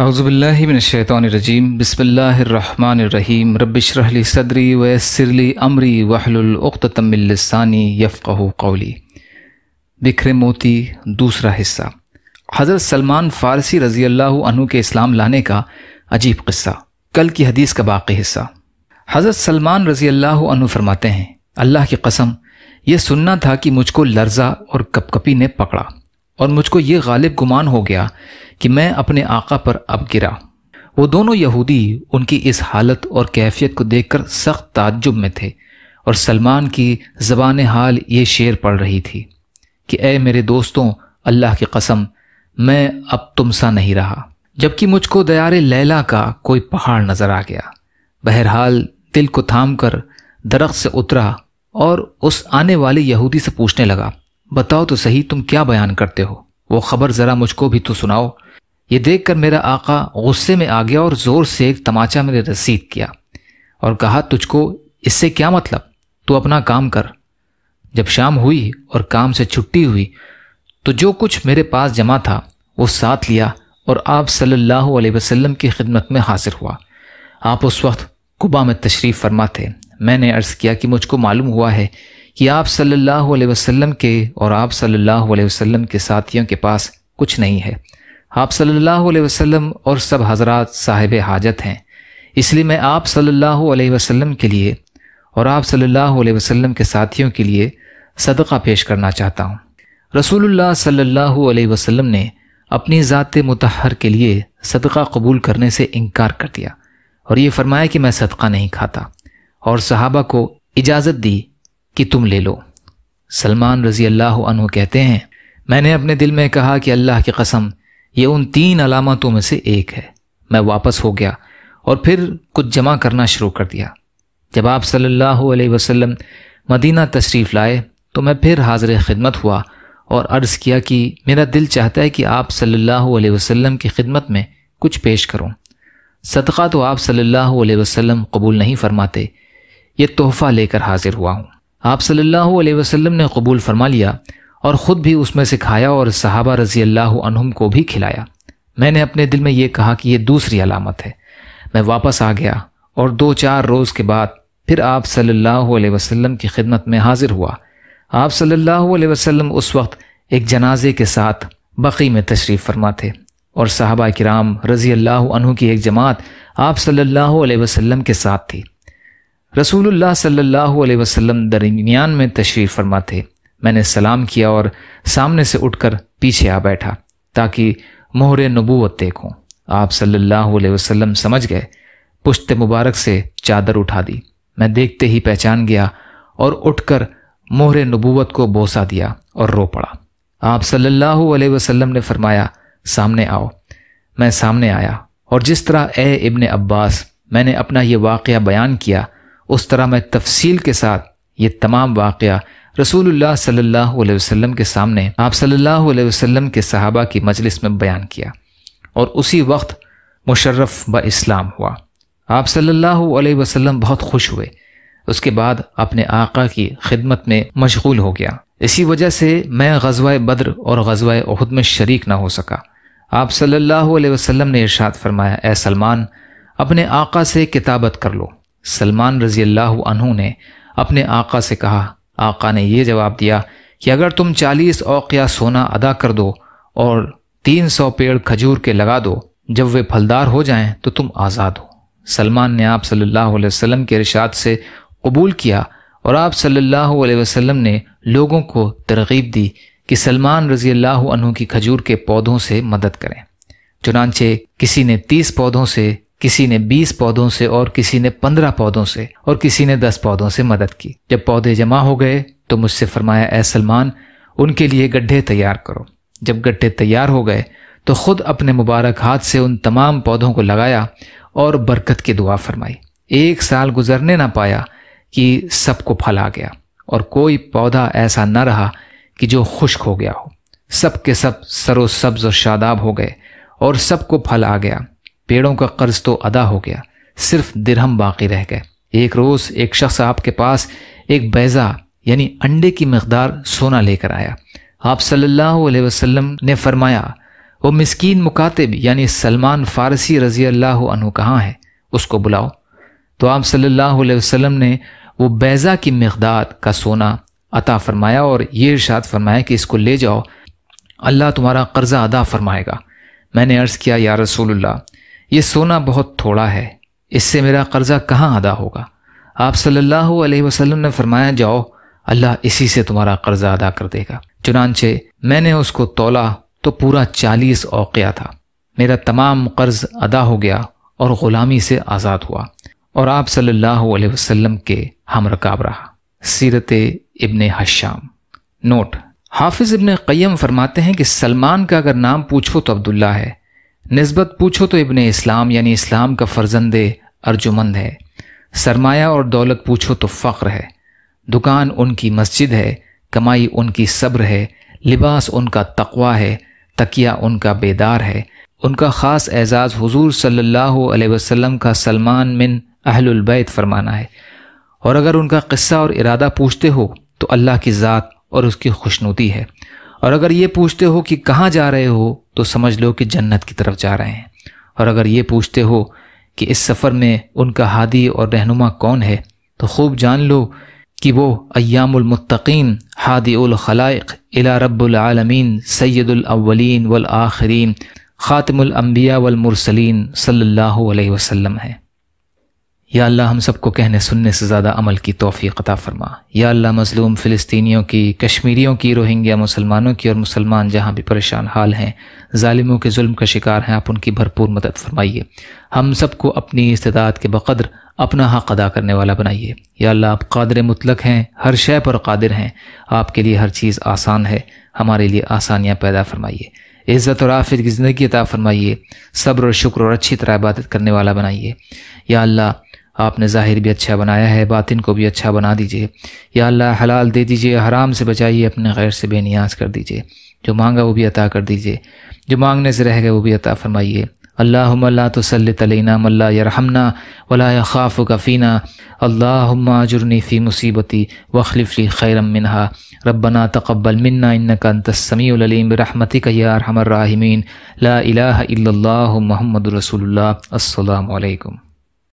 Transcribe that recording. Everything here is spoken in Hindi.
अज़बिल्लिनशैतरजीम बसमीम रबिशरहली सदरी वसरली अमरी वहलतमिलसानी यफ़क़ कौली बिखरे मोती दूसरा हिस्सा हज़रत सलमान फ़ारसी रज़ी अल्लाह के इस्लाम लाने का अजीब क़स्सा कल की हदीस का बाकी हिस्सा हज़रत सलमान रज़ी अल्लाह फरमाते हैं अल्लाह की कसम यह सुनना था कि मुझको लर्जा और कपकपी ने पकड़ा और मुझको ये गालिब गुमान हो गया कि मैं अपने आका पर अब गिरा वो दोनों यहूदी उनकी इस हालत और कैफियत को देखकर सख्त ताज्जुब में थे और सलमान की जबान हाल ये शेर पड़ रही थी कि ए मेरे दोस्तों अल्लाह की कसम मैं अब तुमसा नहीं रहा जबकि मुझको दयारे लैला का कोई पहाड़ नजर आ गया बहरहाल दिल को थाम कर दरख्त से उतरा और उस आने वाले यहूदी से पूछने लगा बताओ तो सही तुम क्या बयान करते हो वो खबर जरा मुझको भी तो सुनाओ ये देखकर मेरा आका गुस्से में आ गया और ज़ोर से एक तमाचा मेरे रसीद किया और कहा तुझको इससे क्या मतलब तू अपना काम कर जब शाम हुई और काम से छुट्टी हुई तो जो कुछ मेरे पास जमा था वो साथ लिया और आप सल्लल्लाहु अलैहि वसल्लम की खिदमत में हाजिर हुआ आप उस वक्त कुबा में तशरीफ़ फरमा थे मैंने अर्ज़ किया कि मुझको मालूम हुआ है कि आप सल्लल्लाहु अलैहि वसल्लम के और आप सल्लल्लाहु अलैहि वसल्लम के साथियों के पास कुछ नहीं है आप सल्लल्लाहु अलैहि वसल्लम और सब हजरत साहिब हाजत हैं इसलिए मैं आप सल्लल्लाहु अलैहि वसल्लम के लिए और आप सल्लल्लाहु अलैहि वसल्लम के साथियों के लिए सदका पेश करना चाहता हूँ रसूलुल्लाह सल्लल्लाहु अलैहि वसल्लम ने अपनी ज़ात मतहर के लिए सदका कबूल करने से इनकार कर दिया और ये फरमाया कि मैं सदका नहीं खाता और सहाबा को इजाज़त दी कि तुम ले लो सलमान रजी अल्लाह कहते हैं मैंने अपने दिल में कहा कि अल्लाह की कसम यह उन तीन अलामतों में से एक है मैं वापस हो गया और फिर कुछ जमा करना शुरू कर दिया जब आप सल्लल्लाहु अलैहि वसल्लम मदीना तशरीफ़ लाए तो मैं फिर हाजिर खिदमत हुआ और अर्ज़ किया कि मेरा दिल चाहता है कि आप सल्लल्लाहु अलैहि वसल्लम की खिदमत में कुछ पेश करूं। सदका तो आप सल्लल्लाहु अलैहि वसल्लम कबूल नहीं फरमाते ये तोहफ़ा लेकर हाजिर हुआ हूँ आप सल्लल्लाहु अलैहि वसल्लम ने कबूल फरमा लिया और ख़ुद भी उसमें से खाया और सहाबा रजी अल्लाह को भी खिलाया मैंने अपने दिल में ये कहा कि ये दूसरी अलामत है मैं वापस आ गया और दो चार रोज़ के बाद फिर आप सल्लल्लाहु अलैहि वसल्लम की खिदमत में हाजिर हुआ आप सल्लल्लाहु अलैहि वसल्लम उस वक्त एक जनाजे के साथ बकी में तशरीफ़ फरमा थे और साहबा किराम रज़ी अल्लाह की एक जमात आप सल्लल्लाहु अलैहि वसल्लम के साथ थी रसूलुल्लाह सल्लल्लाहु अलैहि वसल्लम दरमियान में तशरीफ़ फरमा थे मैंने सलाम किया और सामने से उठकर पीछे आ बैठा ताकि मोहर नबूवत देखूं आप सल्लल्लाहु अलैहि वसल्लम समझ गए पुश्त मुबारक से चादर उठा दी मैं देखते ही पहचान गया और उठकर मोहर नबूवत को बोसा दिया और रो पड़ा आप सल्लल्लाहु अलैहि वसल्लम ने फरमाया सामने आओ मैं सामने आया और जिस तरह ए इब्ने अब्बास मैंने अपना ये वाक़ बयान किया उस तरह मैं तफसील के साथ ये तमाम वाक़ रसूलुल्लाह सल्लल्लाहु अलैहि वसल्लम के सामने आप सल्लल्लाहु अलैहि वसल्लम के सहाबा की मजलिस में बयान किया और उसी वक्त मुशर्रफ ब इस्लाम हुआ आप सल्लल्लाहु अलैहि वसल्लम बहुत खुश हुए उसके बाद अपने आका की खिदमत में मशगूल हो गया इसी वजह से मैं गजवाए बद्र और गजवाए अहद में शरीक ना हो सका आप सल्लल्लाहु अलैहि वसल्लम ने इरशाद फरमाया ए सलमान अपने आका से किताबत कर लो सलमान रजी अल्लाह ने अपने आका से कहा आका ने यह जवाब दिया कि अगर तुम चालीस औकिया सोना अदा कर दो और तीन सौ पेड़ खजूर के लगा दो जब वे फलदार हो जाएं तो तुम आज़ाद हो सलमान ने आप सल्लल्लाहु अलैहि वसल्लम के इरशाद से कबूल किया और आप सल्लल्लाहु अलैहि वसल्लम ने लोगों को तरगीब दी कि सलमान रजी अल्लाह की खजूर के पौधों से मदद करें चुनानचे किसी ने तीस पौधों से किसी ने 20 पौधों से और किसी ने 15 पौधों से और किसी ने 10 पौधों से मदद की जब पौधे जमा हो गए तो मुझसे फरमाया ए सलमान उनके लिए गड्ढे तैयार करो जब गड्ढे तैयार हो गए तो खुद अपने मुबारक हाथ से उन तमाम पौधों को लगाया और बरकत की दुआ फरमाई एक साल गुजरने ना पाया कि सबको फल आ गया और कोई पौधा ऐसा न रहा कि जो खुश्क हो गया हो सब के सब सरो सब्ज और शादाब हो गए और सबको फल आ गया पेड़ों का कर्ज तो अदा हो गया सिर्फ दिरहम बाकी रह गए एक रोज एक शख्स आपके पास एक बैजा यानी अंडे की मकदार सोना लेकर आया आप सल्लल्लाहु अलैहि वसल्लम ने फरमाया वो मिसकीन मुकातिब यानी सलमान फारसी रजी अल्लाह अनु कहाँ है उसको बुलाओ तो आप सल्लल्लाहु अलैहि वसल्लम ने वो बैजा की मकदार का सोना अता फरमाया और ये इर्शाद फरमाया कि इसको ले जाओ अल्लाह तुम्हारा कर्जा अदा फरमाएगा मैंने अर्ज़ किया या रसूलुल्लाह ये सोना बहुत थोड़ा है इससे मेरा कर्जा कहाँ अदा होगा आप सल्लल्लाहु अलैहि वसल्लम ने फरमाया जाओ अल्लाह इसी से तुम्हारा कर्जा अदा कर देगा चुनानचे मैंने उसको तोला तो पूरा चालीस औकिया था मेरा तमाम कर्ज अदा हो गया और ग़ुलामी से आज़ाद हुआ और आप सल्लल्लाहु अलैहि वसल्लम के हम रकाब रहा सीरत इबन हशाम नोट हाफिज़ इबन क़यम फरमाते हैं कि सलमान का अगर नाम पूछो तो अब्दुल्ला है नस्बत पूछो तो इबन इस्लाम यानी इस्लाम का फर्जंद अर्जुमंद है सरमाया और दौलत पूछो तो फ़ख्र है दुकान उनकी मस्जिद है कमाई उनकी सब्र है लिबास उनका तकवा है तकिया उनका बेदार है उनका ख़ास एजाज़ हुजूर सल्लल्लाहु अलैहि वसल्लम का सलमान मिन अहलुलबैत फरमाना है और अगर उनका किस्सा और इरादा पूछते हो तो अल्लाह की ज़ात और उसकी खुशनुती है और अगर ये पूछते हो कि कहाँ जा रहे हो तो समझ लो कि जन्नत की तरफ जा रहे हैं और अगर ये पूछते हो कि इस सफ़र में उनका हादी और रहनुमा कौन है तो खूब जान लो कि वो अयामतकीन हादीख़लाइक अला रबालमीन सैदुलवलिन वलआरीन आखरीन वलमरसलिन सल्ला वसम है या अल्लाह हम सबको कहने सुनने से ज़्यादा अमल की तोफ़ी कता फरमा या अल्लाह मज़लूम फ़लस्तियों की कश्मीरियों की रोहिंग्या मुसलमानों की और मुसलमान जहाँ भी परेशान हाल हैं ालिमों के जुल्म का शिकार हैं आप उनकी भरपूर मदद फरमाइए हम सबको अपनी इस्तात के बक़द्र अपना हक़ अदा करने वाला बनाइए या अल्लाह आप कादर मुतलक हैं हर शय पर कादिर हैं आपके लिए हर चीज़ आसान है हमारे लिए आसानियाँ पैदा फरमाइए इज़्ज़त और आफिर की ज़िंदगी अता फरमाइए सब्र और शुक्र और अच्छी तरह इबादत करने वाला बनाइए या अल्लाह आपने ज़ाहिर भी अच्छा बनाया है बातिन को भी अच्छा बना दीजिए या अल्लाह हलाल दे दीजिए हराम से बचाइए अपने गैर से बेनियाज कर दीजिए जो मांगा वो भी अता कर दीजिए जो मांगने से रह गए वो भी अता फरमाइए अल्लाह तो सल्लना मल्ला यरहमना वला ख़ाफ़ कफ़ीना अल्लाहुम्मा जुर्नी फ़ी मुसीबती वखलिफ़ी खैरम मिनहा रब्बना तकबल मिन्ना इन्नका रहमति रहमती कहमर राहमीन ला इलाह इल्लल्लाहु मोहम्मद रसूलुल्लाह